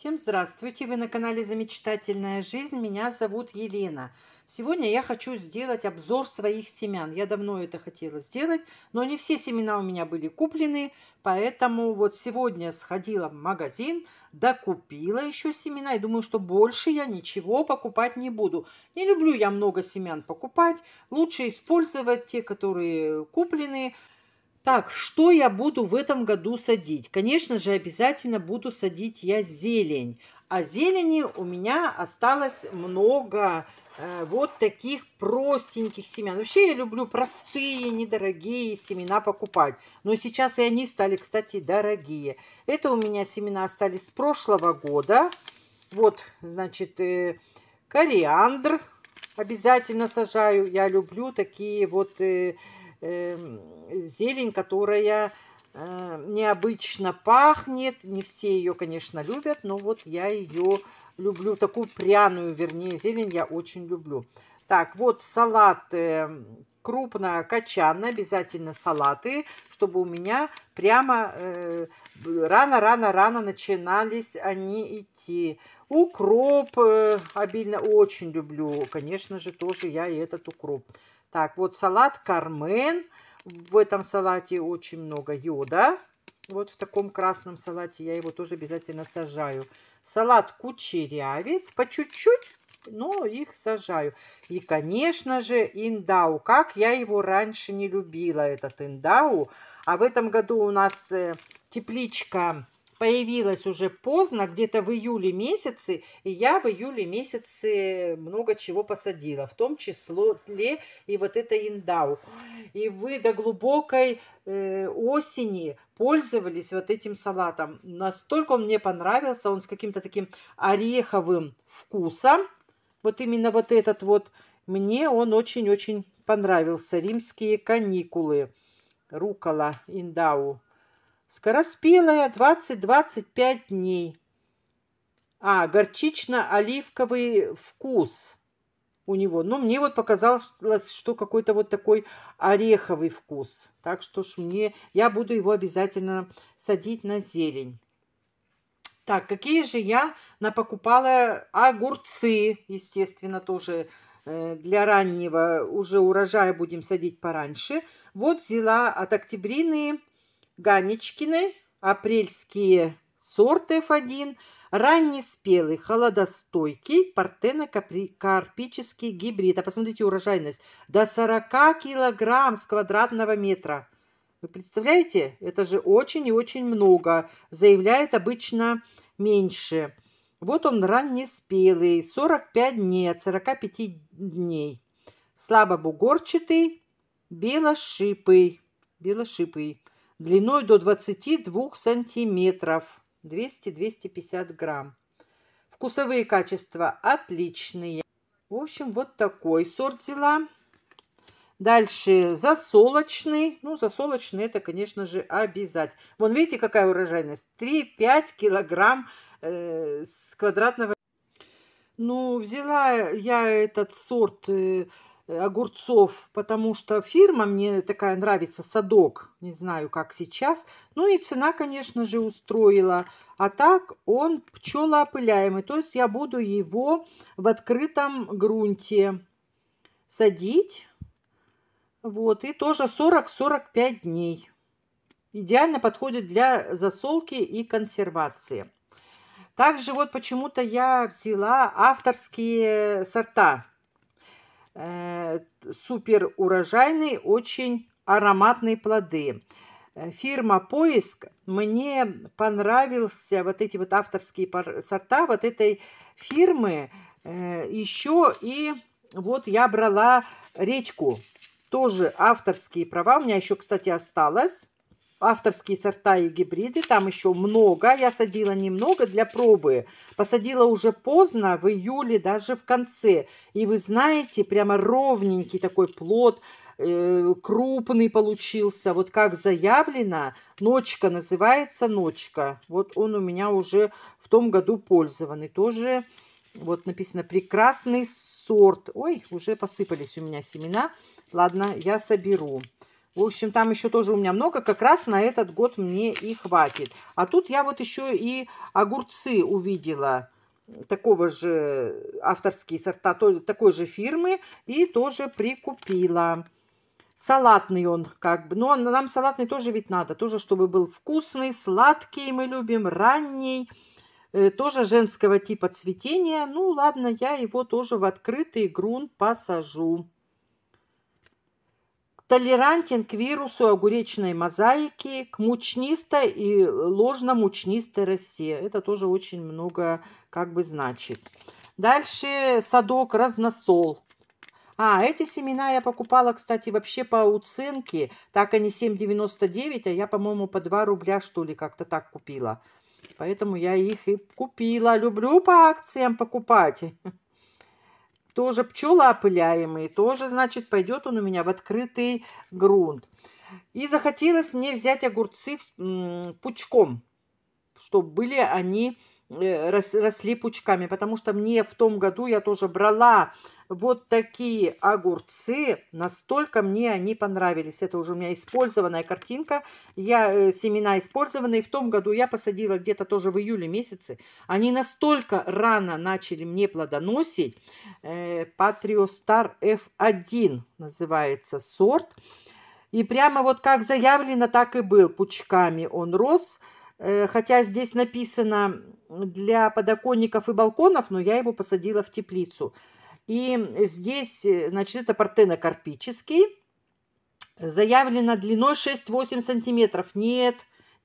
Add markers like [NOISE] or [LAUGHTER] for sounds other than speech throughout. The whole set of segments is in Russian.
Всем здравствуйте! Вы на канале «Замечтательная жизнь». Меня зовут Елена. Сегодня я хочу сделать обзор своих семян. Я давно это хотела сделать, но не все семена у меня были куплены, поэтому вот сегодня сходила в магазин, докупила еще семена и думаю, что больше я ничего покупать не буду. Не люблю я много семян покупать. Лучше использовать те, которые куплены, так, что я буду в этом году садить? Конечно же, обязательно буду садить я зелень. А зелени у меня осталось много э, вот таких простеньких семян. Вообще я люблю простые, недорогие семена покупать. Но сейчас и они стали, кстати, дорогие. Это у меня семена остались с прошлого года. Вот, значит, э, кориандр обязательно сажаю. Я люблю такие вот... Э, Эм, зелень, которая э, необычно пахнет. Не все ее, конечно, любят, но вот я ее люблю. Такую пряную, вернее, зелень я очень люблю. Так, вот салаты, э, крупная качанная, обязательно салаты, чтобы у меня прямо рано-рано-рано э, начинались они идти. Укроп э, обильно очень люблю, конечно же, тоже я и этот укроп. Так, вот салат Кармен. В этом салате очень много йода. Вот в таком красном салате я его тоже обязательно сажаю. Салат кучерявец по чуть-чуть, но их сажаю. И, конечно же, индау. Как я его раньше не любила, этот индау. А в этом году у нас э, тепличка появилась уже поздно, где-то в июле месяце, и я в июле месяце много чего посадила, в том числе и вот это индау. И вы до глубокой э, осени пользовались вот этим салатом. Настолько он мне понравился, он с каким-то таким ореховым вкусом. Вот именно вот этот вот, мне он очень-очень понравился. Римские каникулы. Рукола, индау. Скороспелая 20-25 дней. А, горчично-оливковый вкус у него. Ну, мне вот показалось, что какой-то вот такой ореховый вкус. Так что ж мне... Я буду его обязательно садить на зелень. Так, какие же я напокупала огурцы, естественно, тоже э, для раннего уже урожая будем садить пораньше. Вот взяла от октябрины Ганечкины, апрельские сорт F1, раннеспелый, холодостойкий, партенокарпический гибрид. А посмотрите урожайность. До 40 килограмм с квадратного метра. Вы представляете? Это же очень и очень много. Заявляет обычно меньше. Вот он раннеспелый, 45 дней, от 45 дней. Слабо бугорчатый, белошипый. Белошипый длиной до 22 сантиметров, 200-250 грамм. Вкусовые качества отличные. В общем, вот такой сорт взяла. Дальше засолочный. Ну, засолочный это, конечно же, обязать. Вон, видите, какая урожайность? 3-5 килограмм э, с квадратного. Ну, взяла я этот сорт... Э, Э, огурцов, потому что фирма мне такая нравится, садок, не знаю, как сейчас. Ну и цена, конечно же, устроила. А так он пчелоопыляемый, то есть я буду его в открытом грунте садить. Вот, и тоже 40-45 дней. Идеально подходит для засолки и консервации. Также вот почему-то я взяла авторские сорта Э, супер урожайные, очень ароматные плоды. Э, фирма «Поиск». Мне понравился вот эти вот авторские сорта вот этой фирмы. Э, еще и вот я брала речку. Тоже авторские права. У меня еще, кстати, осталось авторские сорта и гибриды. Там еще много. Я садила немного для пробы. Посадила уже поздно, в июле, даже в конце. И вы знаете, прямо ровненький такой плод э, крупный получился, вот как заявлено, ночка называется ночка. Вот он у меня уже в том году пользованный, тоже вот написано прекрасный сорт. Ой, уже посыпались у меня семена. Ладно, я соберу. В общем, там еще тоже у меня много, как раз на этот год мне и хватит. А тут я вот еще и огурцы увидела такого же авторские сорта, такой же фирмы, и тоже прикупила. Салатный он как бы, но нам салатный тоже ведь надо, тоже чтобы был вкусный, сладкий мы любим, ранний, э, тоже женского типа цветения. Ну ладно, я его тоже в открытый грунт посажу толерантен к вирусу огуречной мозаики, к мучнистой и ложно-мучнистой росе. Это тоже очень много как бы значит. Дальше садок разносол. А, эти семена я покупала, кстати, вообще по уценке. Так они 7,99, а я, по-моему, по 2 рубля, что ли, как-то так купила. Поэтому я их и купила. Люблю по акциям покупать тоже пчела опыляемый, тоже, значит, пойдет он у меня в открытый грунт. И захотелось мне взять огурцы пучком, чтобы были они Э, рос, росли пучками, потому что мне в том году я тоже брала вот такие огурцы, настолько мне они понравились. Это уже у меня использованная картинка, я э, семена использованные. В том году я посадила где-то тоже в июле месяце. Они настолько рано начали мне плодоносить. Э, Патриостар F1 называется сорт. И прямо вот как заявлено, так и был. Пучками он рос. Э, хотя здесь написано для подоконников и балконов, но я его посадила в теплицу. И здесь, э, значит, это партена карпический. Заявлено длиной 6-8 сантиметров. Нет,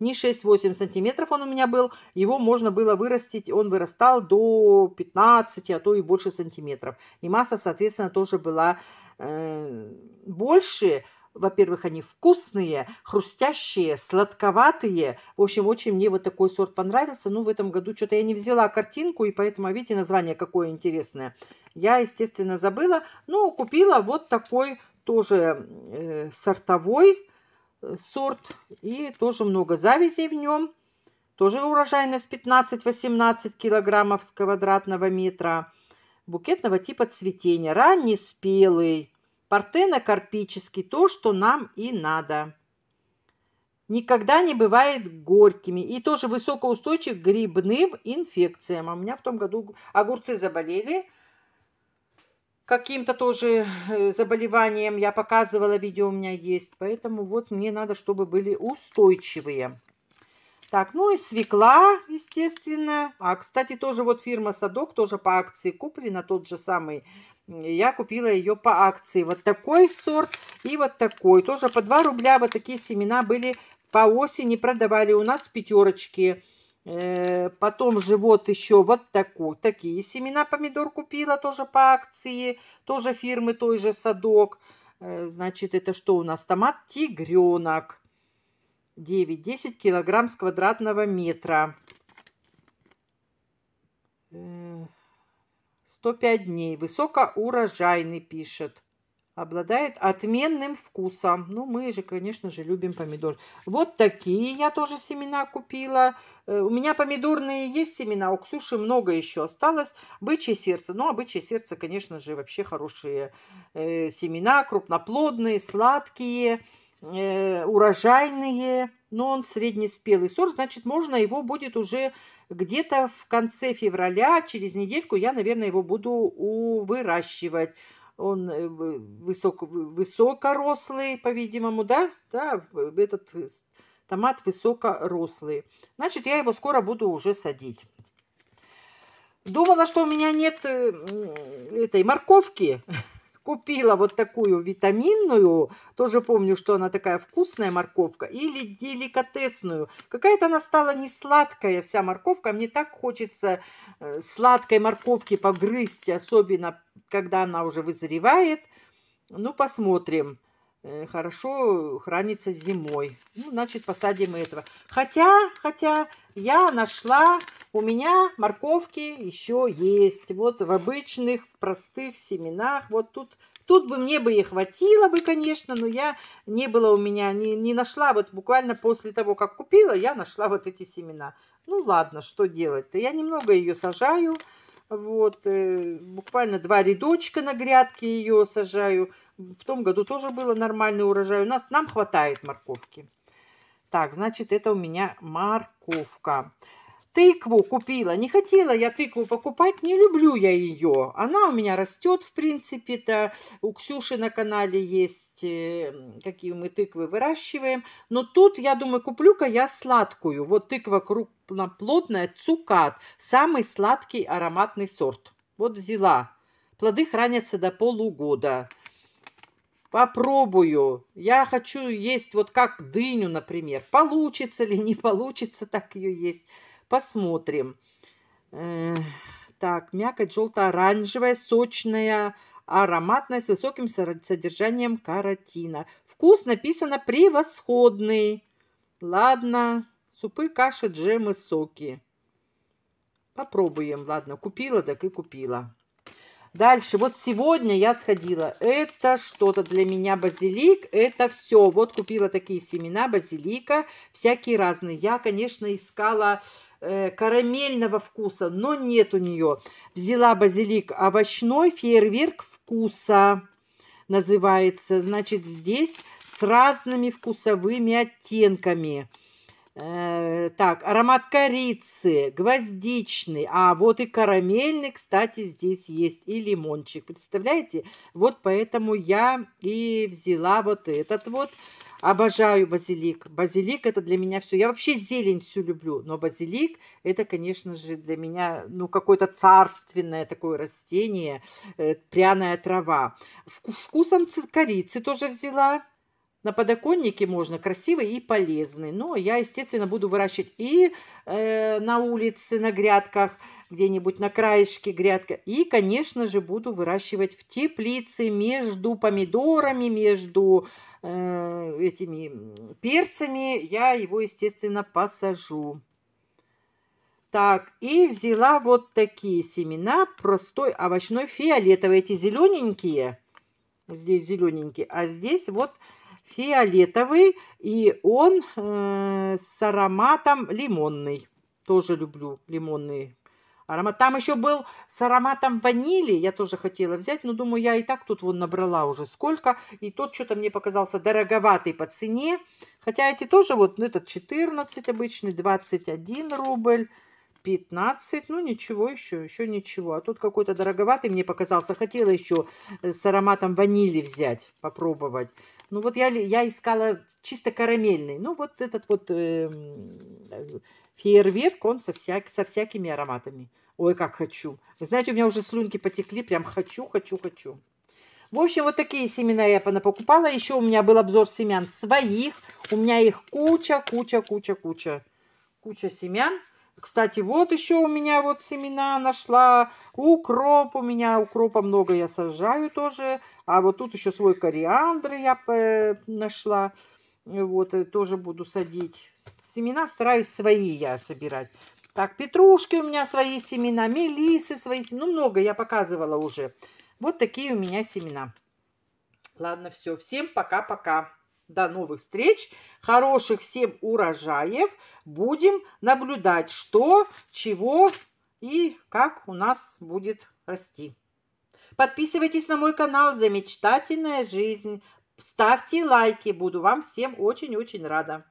не 6-8 сантиметров он у меня был. Его можно было вырастить, он вырастал до 15, а то и больше сантиметров. И масса, соответственно, тоже была э, больше во-первых, они вкусные, хрустящие, сладковатые. В общем, очень мне вот такой сорт понравился. Ну, в этом году что-то я не взяла картинку, и поэтому, а видите, название какое интересное. Я, естественно, забыла. Но ну, купила вот такой тоже э, сортовой э, сорт. И тоже много завязей в нем. Тоже урожайность 15-18 килограммов с квадратного метра. Букетного типа цветения. Раннеспелый Партенокарпический – то, что нам и надо. Никогда не бывает горькими и тоже высокоустойчив к грибным инфекциям. А у меня в том году огурцы заболели каким-то тоже э, заболеванием. Я показывала видео, у меня есть. Поэтому вот мне надо, чтобы были устойчивые. Так, ну и свекла, естественно. А, кстати, тоже вот фирма Садок, тоже по акции куплена, тот же самый. Я купила ее по акции. Вот такой сорт и вот такой. Тоже по 2 рубля вот такие семена были по осени, продавали у нас пятерочки. Э, потом же вот еще вот такой, такие семена помидор купила тоже по акции, тоже фирмы той же Садок. Э, значит, это что у нас? Томат тигренок. 9, 10 килограмм с квадратного метра. 105 э, дней. Высокоурожайный, пишет. Обладает отменным вкусом. Ну, мы же, конечно же, любим помидор. Вот такие я тоже семена купила. Э, у меня помидорные есть семена, у Ксюши много еще осталось. Бычье сердце. Ну, а бычье сердце, конечно же, вообще хорошие э, семена. Крупноплодные, сладкие. Сладкие Э, урожайные, но он среднеспелый сорт, значит, можно его будет уже где-то в конце февраля, через недельку я, наверное, его буду выращивать. Он э, высок, высокорослый, по-видимому, да? Да, этот э, томат высокорослый. Значит, я его скоро буду уже садить. Думала, что у меня нет этой морковки. [LAUGHS] Купила вот такую витаминную, тоже помню, что она такая вкусная морковка, или деликатесную. Какая-то она стала не сладкая, вся морковка. А мне так хочется э, сладкой морковки погрызть, особенно когда она уже вызревает. Ну, посмотрим э, хорошо хранится зимой. Ну, значит, посадим этого. Хотя, хотя я нашла у меня морковки еще есть. Вот в обычных, в простых семенах. Вот тут, тут бы мне бы и хватило бы, конечно, но я не было у меня, не, не нашла. Вот буквально после того, как купила, я нашла вот эти семена. Ну ладно, что делать-то? Я немного ее сажаю. Вот, э, буквально два рядочка на грядке ее сажаю. В том году тоже было нормальный урожай. У нас, нам хватает морковки. Так, значит, это у меня морковка. Морковка тыкву купила. Не хотела я тыкву покупать, не люблю я ее. Она у меня растет, в принципе-то. У Ксюши на канале есть, э, какие мы тыквы выращиваем. Но тут, я думаю, куплю-ка я сладкую. Вот тыква крупноплодная, цукат. Самый сладкий ароматный сорт. Вот взяла. Плоды хранятся до полугода. Попробую. Я хочу есть вот как дыню, например. Получится ли, не получится так ее есть. Посмотрим. Э, так, мякоть желто-оранжевая, сочная, ароматная, с высоким содержанием каротина. Вкус написано превосходный. Ладно, супы, каши, джемы, соки. Попробуем, ладно, купила, так и купила. Дальше, вот сегодня я сходила. Это что-то для меня базилик, это все. Вот купила такие семена базилика, всякие разные. Я, конечно, искала Э, карамельного вкуса, но нет у нее. Взяла базилик овощной, фейерверк вкуса называется. Значит, здесь с разными вкусовыми оттенками. Э, так, аромат корицы, гвоздичный. А вот и карамельный, кстати, здесь есть. И лимончик, представляете? Вот поэтому я и взяла вот этот вот. Обожаю базилик. Базилик это для меня все. Я вообще зелень всю люблю, но базилик это, конечно же, для меня ну какое-то царственное такое растение, э, пряная трава. вкусом корицы тоже взяла. На подоконнике можно красивый и полезный. Но я, естественно, буду выращивать и э, на улице, на грядках, где-нибудь на краешке грядка. И, конечно же, буду выращивать в теплице между помидорами, между э, этими перцами. Я его, естественно, посажу. Так, и взяла вот такие семена простой овощной фиолетовый. Эти зелененькие, здесь зелененькие, а здесь вот фиолетовый, и он э, с ароматом лимонный. Тоже люблю лимонный аромат. Там еще был с ароматом ванили, я тоже хотела взять, но думаю, я и так тут вон набрала уже сколько. И тот что-то мне показался дороговатый по цене. Хотя эти тоже вот, ну, этот 14 обычный, 21 рубль. 15. Ну, ничего еще, еще ничего. А тут какой-то дороговатый мне показался. Хотела еще э, с ароматом ванили взять, попробовать. Ну, вот я, я искала чисто карамельный. Ну, вот этот вот эм, э, фейерверк, он со, всяк, со всякими ароматами. Ой, как хочу. Вы знаете, у меня уже слюнки потекли. Прям хочу, хочу, хочу. В общем, вот такие семена я покупала. Еще у меня был обзор семян своих. У меня их куча, куча, куча, куча. Куча семян. Кстати, вот еще у меня вот семена нашла. Укроп у меня, укропа много я сажаю тоже. А вот тут еще свой кориандр я э, нашла. Вот, э, тоже буду садить. Семена стараюсь свои я собирать. Так, петрушки у меня свои семена, мелисы свои семена. Ну, много я показывала уже. Вот такие у меня семена. Ладно, все. Всем пока-пока. До новых встреч, хороших всем урожаев. Будем наблюдать, что, чего и как у нас будет расти. Подписывайтесь на мой канал «Замечтательная жизнь». Ставьте лайки, буду вам всем очень-очень рада.